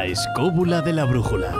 La escóbula de la brújula.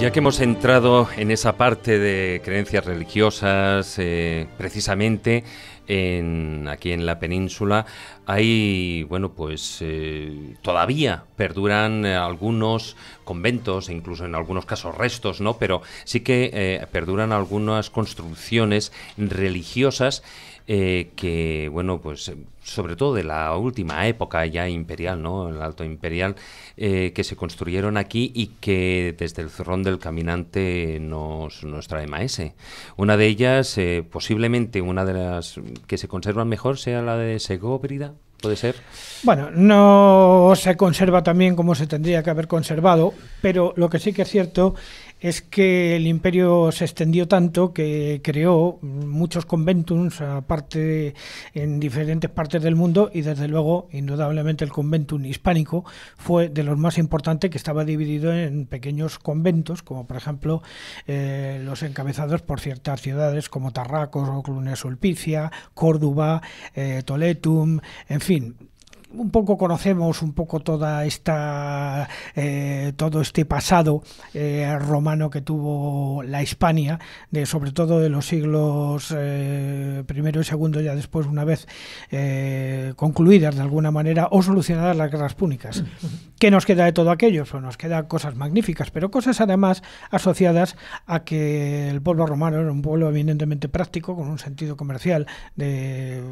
Ya que hemos entrado en esa parte de creencias religiosas, eh, precisamente en, aquí en la península, hay, bueno, pues eh, todavía perduran eh, algunos conventos, incluso en algunos casos restos, ¿no? Pero sí que perduran algunas construcciones religiosas eh, que, bueno, pues eh, sobre todo de la última época ya imperial, ¿no? El alto imperial, eh, que se construyeron aquí y que desde el Cerrón del Caminante nos, nos trae Maese. Una de ellas, posiblemente una de las que se conservan mejor, sea la de Segóbrida. ¿Puede ser? Bueno, no se conserva también como se tendría que haber conservado, pero lo que sí que es cierto es que el imperio se extendió tanto que creó muchos conventums aparte en diferentes partes del mundo y desde luego indudablemente el conventum hispánico fue de los más importantes que estaba dividido en pequeños conventos como por ejemplo eh, los encabezados por ciertas ciudades como Tarracos o Clunes Sulpicia, Córdoba, eh, Toletum, en fin un poco conocemos un poco toda esta eh, todo este pasado eh, romano que tuvo la Hispania de sobre todo de los siglos eh, primero y segundo ya después una vez concluidas de alguna manera o solucionadas las guerras púnicas qué nos queda de todo aquello pues nos quedan cosas magníficas pero cosas además asociadas a que el pueblo romano era un pueblo evidentemente práctico con un sentido comercial de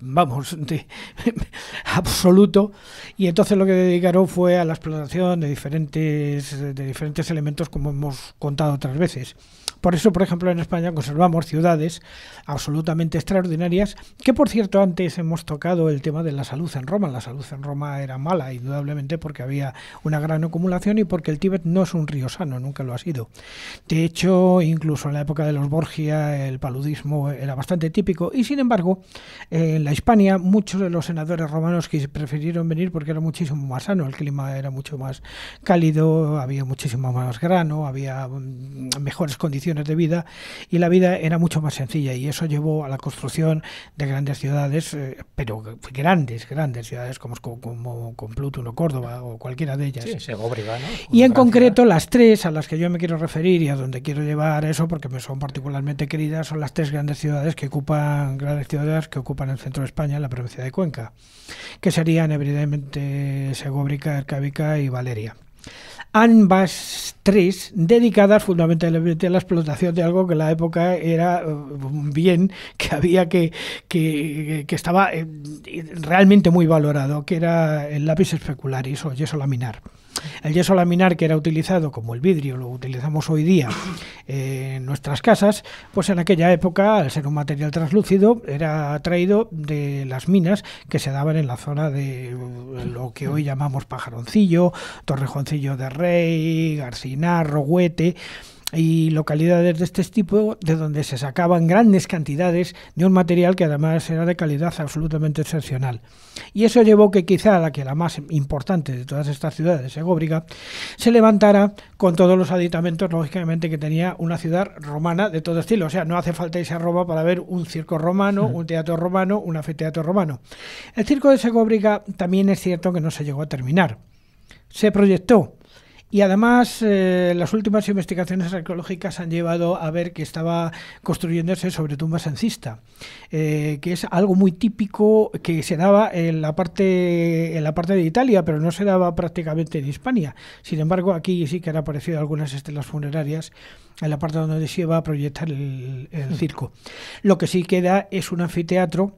vamos de absoluto y entonces lo que dedicaron fue a la explotación de diferentes, de diferentes elementos como hemos contado otras veces. Por eso, por ejemplo, en España conservamos ciudades absolutamente extraordinarias, que por cierto antes hemos tocado el tema de la salud en Roma. La salud en Roma era mala, indudablemente, porque había una gran acumulación y porque el Tíbet no es un río sano, nunca lo ha sido. De hecho, incluso en la época de los Borgia el paludismo era bastante típico y sin embargo, en la Hispania muchos de los senadores romanos que prefirieron venir porque era muchísimo más sano, el clima era mucho más cálido, había muchísimo más grano, había mm, mejores condiciones de vida y la vida era mucho más sencilla y eso llevó a la construcción de grandes ciudades, eh, pero grandes, grandes ciudades como, como, como o Córdoba o cualquiera de ellas. Y en concreto las tres a las que yo me quiero referir y a donde quiero llevar eso porque me son particularmente queridas son las tres grandes ciudades que ocupan grandes ciudades que ocupan el centro de España, la provincia de Cuenca, que serían evidentemente Segóbrica, Ercábica y Valeria ambas tres dedicadas fundamentalmente a la explotación de algo que en la época era uh, bien que había que, que, estaba eh, realmente muy valorado, que era el lápiz especularis o yeso laminar. El yeso laminar que era utilizado como el vidrio, lo utilizamos hoy día eh, en nuestras casas, pues en aquella época, al ser un material translúcido, era traído de las minas que se daban en la zona de eh, lo que hoy llamamos Pajaroncillo, Torrejoncillo de Rey, Garcinar, roguete y localidades de este tipo de donde se sacaban grandes cantidades de un material que además era de calidad absolutamente excepcional. Y eso llevó que quizá la que la más importante de todas estas ciudades de Segóbriga se levantara con todos los aditamentos lógicamente que tenía una ciudad romana de todo estilo, o sea, no hace falta irse a Roma para ver un circo romano, un teatro romano, un anfiteatro romano. El circo de Segóbriga también es cierto que no se llegó a terminar. Se proyectó y además, eh, las últimas investigaciones arqueológicas han llevado a ver que estaba construyéndose sobre tumba sencista, eh, que es algo muy típico que se daba en la, parte, en la parte de Italia, pero no se daba prácticamente en Hispania. Sin embargo, aquí sí que han aparecido algunas estelas funerarias en la parte donde se iba a proyectar el circo. Lo que sí queda es un anfiteatro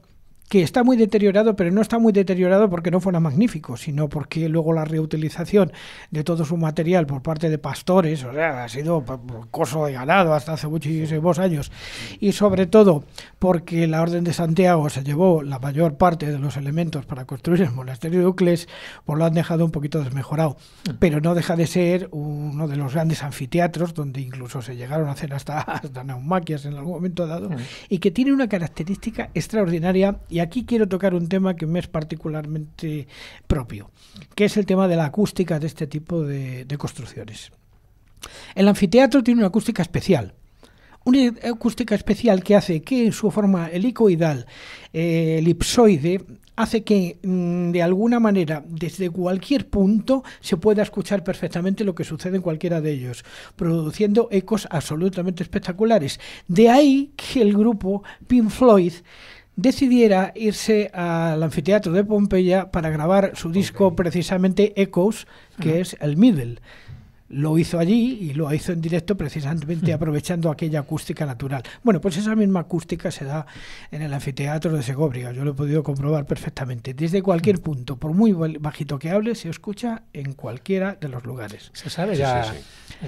que está muy deteriorado, pero no está muy deteriorado porque no fuera magnífico, sino porque luego la reutilización de todo su material por parte de pastores, o sea, ha sido coso de ganado hasta hace muchísimos años, y sobre todo porque la Orden de Santiago se llevó la mayor parte de los elementos para construir el monasterio de Ucles, pues lo han dejado un poquito desmejorado, pero no deja de ser uno de los grandes anfiteatros donde incluso se llegaron a hacer hasta, hasta naumaquias en algún momento dado, y que tiene una característica extraordinaria y aquí quiero tocar un tema que me es particularmente propio, que es el tema de la acústica de este tipo de, construcciones. El anfiteatro tiene una acústica especial, una acústica especial que hace que su forma helicoidal, eh, elipsoide, hace que mm, de alguna manera desde cualquier punto se pueda escuchar perfectamente lo que sucede en cualquiera de ellos, produciendo ecos absolutamente espectaculares. De ahí que el grupo Pink Floyd decidiera irse al anfiteatro de Pompeya para grabar su disco precisamente Echoes, que es el Middle lo hizo allí y lo hizo en directo precisamente hmm. aprovechando aquella acústica natural. Bueno, pues esa misma acústica se da en el anfiteatro de Segovia, yo lo he podido comprobar perfectamente. Desde cualquier hmm. punto, por muy bajito que hable, se escucha en cualquiera de los lugares. Se sabe ya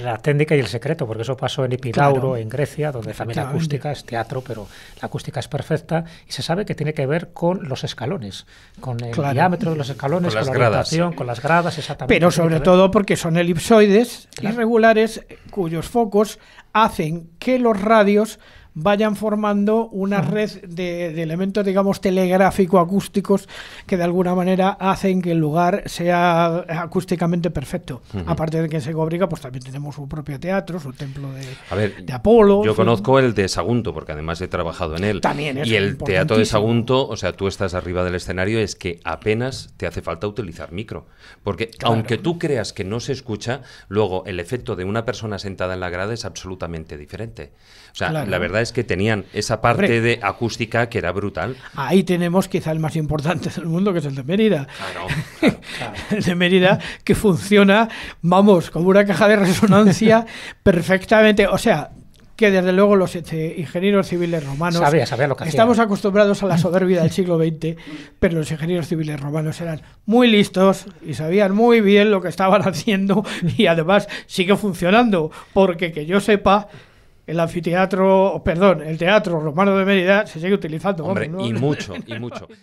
la técnica y el secreto, porque eso pasó en Epidauro, en Grecia, donde también la acústica es teatro, pero la acústica es perfecta y se sabe que tiene que ver con los escalones, con el diámetro de los escalones, con, la orientación, con las gradas, exactamente. Pero sobre todo porque son elipsoides irregulares cuyos focos hacen que los radios vayan formando una mm. red de, elementos, digamos, telegráfico acústicos que de alguna manera hacen que el lugar sea acústicamente perfecto. Aparte de que se Segobriga, pues también tenemos su propio teatro, su templo de, Apolo. Yo conozco el de Sagunto, porque además he trabajado en él. También Y el teatro de Sagunto, o sea, tú estás arriba del escenario, es que apenas te hace falta utilizar micro. Porque aunque tú creas que no se escucha, luego el efecto de una persona sentada en la grada es absolutamente diferente. O sea, la verdad es que tenían esa parte de acústica que era brutal. Ahí tenemos quizá el más importante del mundo, que es el de Mérida. claro. el de Mérida, que funciona, vamos, como una caja de resonancia perfectamente. O sea, que desde luego los este, ingenieros civiles romanos que estamos acostumbrados a la soberbia del siglo XX, pero los ingenieros civiles romanos eran muy listos y sabían muy bien lo que estaban haciendo y además sigue funcionando, porque que yo sepa el anfiteatro, perdón, el teatro romano de Mérida se sigue utilizando. Hombre, y mucho, y mucho.